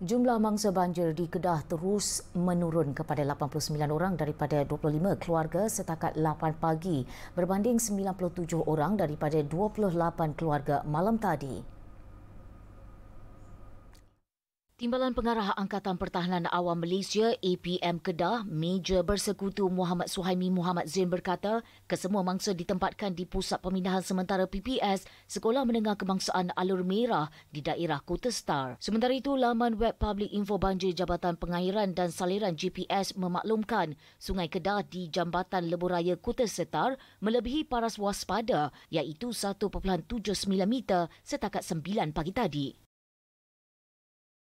Jumlah mangsa banjir di Kedah terus menurun kepada 89 orang daripada 25 keluarga setakat 8 pagi berbanding 97 orang daripada 28 keluarga malam tadi. Timbalan Pengarah Angkatan Pertahanan Awam Malaysia APM Kedah, Major Bersekutu Muhammad Suhaimi Muhammad Zain berkata, kesemua mangsa ditempatkan di Pusat Pemindahan Sementara PPS, Sekolah Menengah Kebangsaan Alur Merah di daerah Kota Star. Sementara itu, laman web Public Info Banjir Jabatan Pengairan dan Saliran GPS memaklumkan Sungai Kedah di Jambatan Lebuh Raya Kota Setar melebihi paras waspada iaitu 1.79 meter setakat 9 pagi tadi.